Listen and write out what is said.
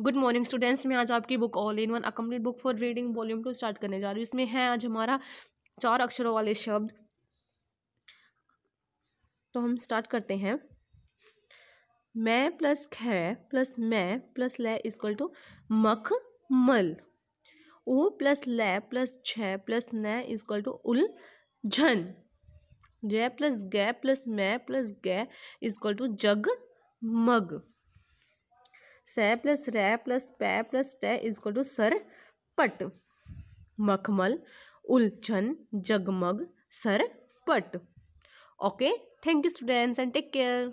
good morning students मैं आज आपकी book all in one a complete book for reading volume two start करने जा रही हूँ इसमें है आज हमारा चार अक्षरों वाले शब्द तो हम स्टार्ट करते हैं मैं प्लस ख प्लस मैं प्लस ल इजक्ल टू मख मल ओ प्लस ल प्लस छ प्लस न इजक्ल टू उलझन जय प्लस गै प्लस मै प्लस गै इजक्ल टू जग मग सै प्लस रै प्लस पै प्लस टै इजक्वल टू सर पट मखमल उलझन जगमग सर पट okay thank you students and take care